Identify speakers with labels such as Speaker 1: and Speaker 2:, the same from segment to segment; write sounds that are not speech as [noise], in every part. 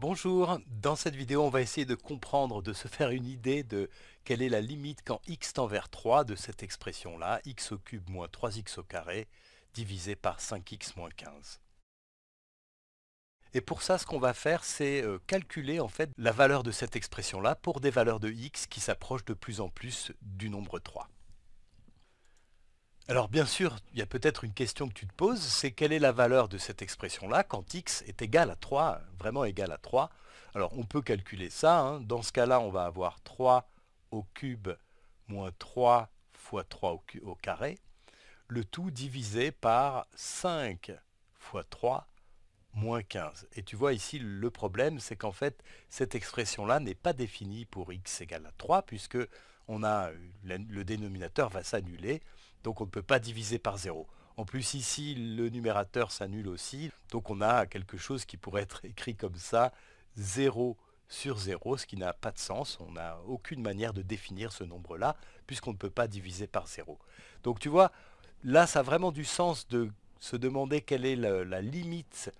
Speaker 1: Bonjour, dans cette vidéo on va essayer de comprendre, de se faire une idée de quelle est la limite quand x tend vers 3 de cette expression là, x au cube moins 3x au carré divisé par 5x moins 15. Et pour ça ce qu'on va faire c'est euh, calculer en fait la valeur de cette expression là pour des valeurs de x qui s'approchent de plus en plus du nombre 3. Alors bien sûr, il y a peut-être une question que tu te poses, c'est quelle est la valeur de cette expression-là quand x est égal à 3, vraiment égal à 3 Alors on peut calculer ça, hein. dans ce cas-là on va avoir 3 au cube moins 3 fois 3 au, carré, le tout divisé par 5 fois 3 moins 15. Et tu vois ici, le problème, c'est qu'en fait, cette expression-là n'est pas définie pour x égale à 3, puisque le dénominateur va s'annuler, donc on ne peut pas diviser par 0. En plus ici, le numérateur s'annule aussi, donc on a quelque chose qui pourrait être écrit comme ça, 0 sur 0, ce qui n'a pas de sens, on n'a aucune manière de définir ce nombre-là, puisqu'on ne peut pas diviser par 0. Donc tu vois, là ça a vraiment du sens de se demander quelle est la, la limite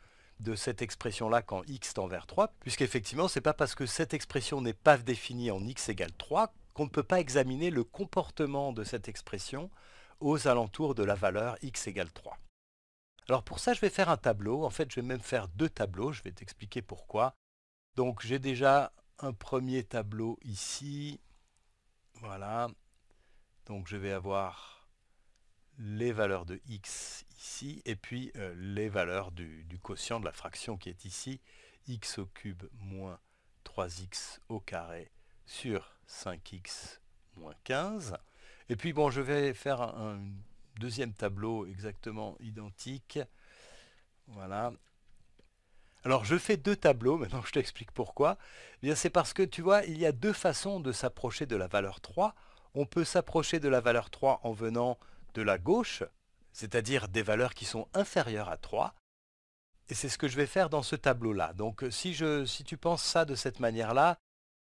Speaker 1: de cette expression-là quand x tend vers 3, puisqu'effectivement, ce n'est pas parce que cette expression n'est pas définie en x égale 3 qu'on ne peut pas examiner le comportement de cette expression aux alentours de la valeur x égale 3. Alors pour ça, je vais faire un tableau. En fait, je vais même faire deux tableaux. Je vais t'expliquer pourquoi. Donc j'ai déjà un premier tableau ici. Voilà. Donc je vais avoir les valeurs de x ici et puis euh, les valeurs du, du, quotient de la fraction qui est ici. x au cube moins 3x au carré sur 5x moins 15. Et puis bon, je vais faire un deuxième tableau exactement identique. Voilà. Alors je fais deux tableaux, [laughs] maintenant je t'explique pourquoi. Eh bien c'est parce que tu vois, il y a deux façons de s'approcher de la valeur 3. On peut s'approcher de la valeur 3 en venant de la gauche, c'est-à-dire des valeurs qui sont inférieures à 3. Et c'est ce que je vais faire dans ce tableau-là. Donc si tu penses ça de cette manière-là,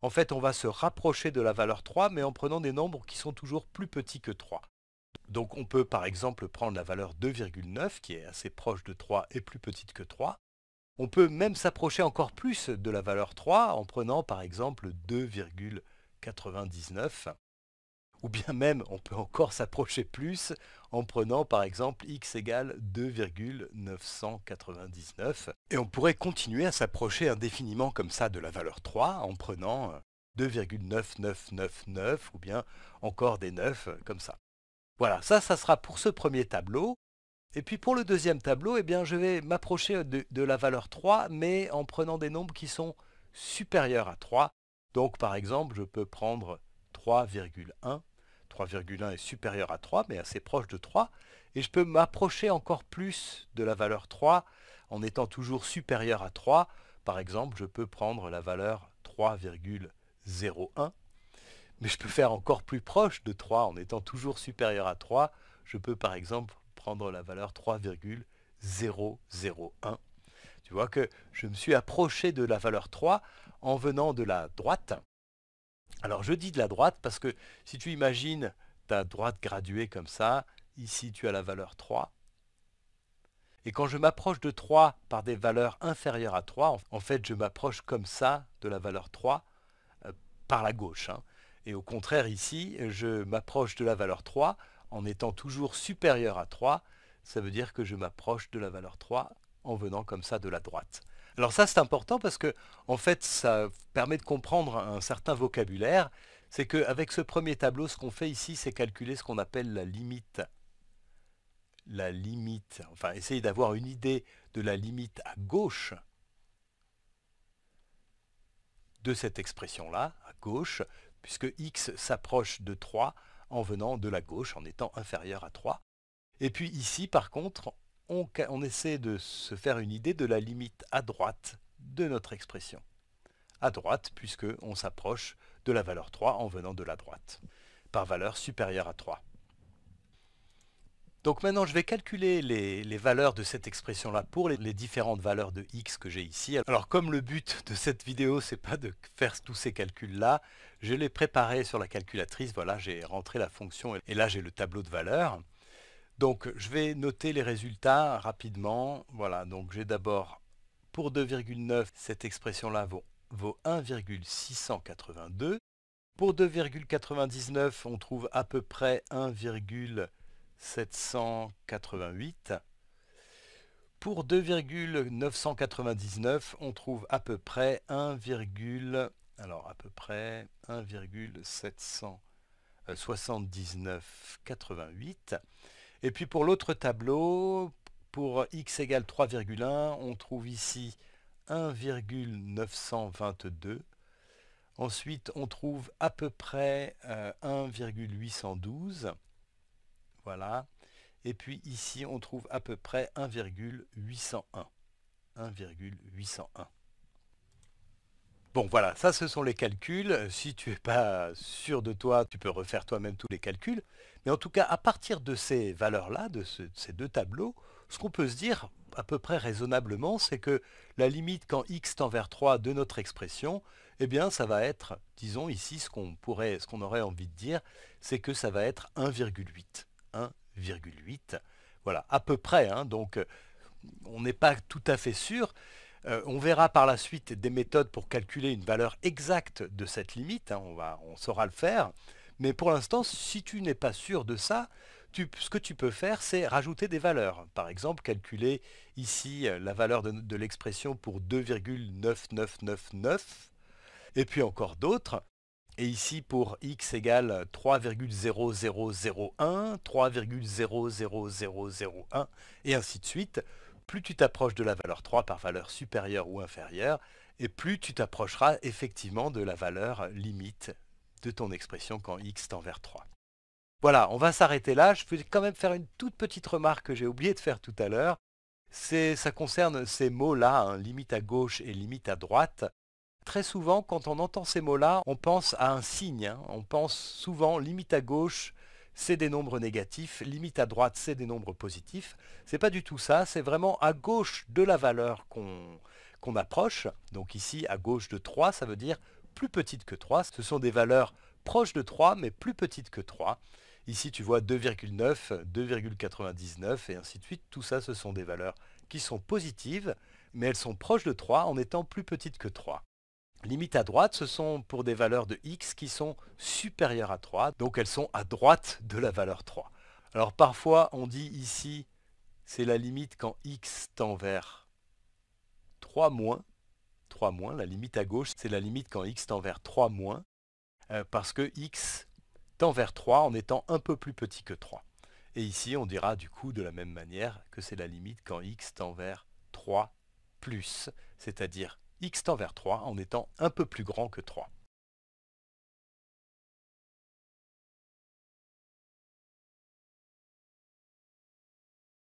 Speaker 1: en fait, on va se rapprocher de la valeur 3, mais en prenant des nombres qui sont toujours plus petits que 3. Donc on peut par exemple prendre la valeur 2,9, qui est assez proche de 3 et plus petite que 3. On peut même s'approcher encore plus de la valeur 3 en prenant par exemple 2,99 ou bien même on peut encore s'approcher plus en prenant par exemple x égale 2,999. Et on pourrait continuer à s'approcher indéfiniment comme ça de la valeur 3 en prenant 2,9999 euh, ou bien encore des 9 euh, comme ça. Voilà, ça, ça sera pour ce premier tableau. Et puis pour le deuxième tableau, eh bien, je vais m'approcher de la valeur 3, mais en prenant des nombres qui sont supérieurs à 3. Donc par exemple, je peux prendre 3,1 3,1 est supérieur à 3, mais assez proche de 3. Et je peux m'approcher encore plus de la valeur 3 en étant toujours supérieur à 3. Par exemple, je peux prendre la valeur 3,01. Mais je peux faire encore plus proche de 3 en étant toujours supérieur à 3. Je peux par exemple prendre la valeur 3,001. Tu vois que je me suis approché de la valeur 3 en venant de la droite alors je dis de la droite parce que si tu imagines ta droite graduée comme ça, ici tu as la valeur 3. Et quand je m'approche de 3 par des valeurs inférieures à 3, en fait je m'approche comme ça de la valeur 3 euh, par la gauche. Hein. Et au contraire ici, je m'approche de la valeur 3 en étant toujours supérieur à 3. Ça veut dire que je m'approche de la valeur 3 en venant comme ça de la droite. Alors ça c'est important parce que en fait ça permet de comprendre un certain vocabulaire. C'est qu'avec ce premier tableau, ce qu'on fait ici, c'est calculer ce qu'on appelle la limite. La limite, enfin essayer d'avoir une idée de la limite à gauche de cette expression-là, à gauche, puisque x s'approche de 3 en venant de la gauche, en étant inférieur à 3. Et puis ici, par contre, on, essaie de se faire une idée de la limite à droite de notre expression. À droite, puisque on s'approche de la valeur 3 en venant de la droite, par valeur supérieure à 3. Donc maintenant, je vais calculer les, valeurs de cette expression-là pour les, différentes valeurs de x que j'ai ici. Alors comme le but de cette vidéo, c'est pas de faire tous ces calculs-là, je l'ai préparé sur la calculatrice. Voilà, j'ai rentré la fonction et là j'ai le tableau de valeurs. Donc je vais noter les résultats rapidement. Voilà, donc j'ai d'abord pour 2,9, cette expression-là vaut, 1,682. Pour 2,99, on trouve à peu près 1,788. Pour 2,999, on trouve à peu près 1, alors à peu près 1,779,88. Et puis pour l'autre tableau, pour x égale 3,1, on trouve ici 1,922. Ensuite, on trouve à peu près 1,812. Euh, voilà. Et puis ici, on trouve à peu près 1,801. 1,801. Bon, voilà, ça, ce sont les calculs. Euh, si tu n'es pas sûr de toi, tu peux refaire toi-même tous les calculs. Mais en tout cas, à partir de ces valeurs-là, de, ces deux tableaux, ce qu'on peut se dire à peu près raisonnablement, c'est que la limite quand x tend vers 3 de notre expression, eh bien, ça va être, disons ici, ce qu'on pourrait, ce qu'on aurait envie de dire, c'est que ça va être 1,8. 1,8. Voilà, à peu près. Hein. donc, euh, on n'est pas tout à fait sûr. Euh, on verra par la suite des méthodes pour calculer une valeur exacte de cette limite, hein, on, va, on saura le faire. Mais pour l'instant, si tu n'es pas sûr de ça, ce que tu peux faire, c'est rajouter des valeurs. Par exemple, calculer ici euh, la valeur de, l'expression pour 2,9999, et puis encore d'autres. Et ici, pour x égale 3,0001, 3,00001, et ainsi de suite, plus tu t'approches de la valeur 3 par valeur supérieure ou inférieure, et plus tu t'approcheras effectivement de la valeur limite de ton expression quand x tend vers 3. Voilà, on va s'arrêter là. Je vais quand même faire une toute petite remarque que j'ai oublié de faire tout à l'heure. Ça concerne ces mots-là, hein, limite à gauche et limite à droite. Très souvent, quand on entend ces mots-là, on pense à un signe. Hein. On pense souvent limite à gauche, c'est des nombres négatifs, limite à droite, c'est des nombres positifs. n'est pas du tout ça, c'est vraiment à gauche de la valeur qu'on approche. Donc ici, à gauche de 3, ça veut dire plus petite que 3. Ce sont des valeurs proches de 3, mais plus petites que 3. Ici, tu vois 2,9, 2,99 et ainsi de suite. Tout ça, ce sont des valeurs qui sont positives, mais elles sont proches de 3 en étant plus petites que 3 limite à droite, ce sont pour des valeurs de x qui sont supérieures à 3, donc elles sont à droite de la valeur 3. Alors parfois on dit ici, c'est la limite quand x tend vers 3 moins, 3 moins, la limite à gauche, c'est la limite quand x tend vers 3 moins, euh, parce que x tend vers 3 en étant un peu plus petit que 3. Et ici on dira du coup de la même manière que c'est la limite quand x tend vers 3 plus, c'est-à-dire x tend vers 3 en étant un peu plus grand que 3.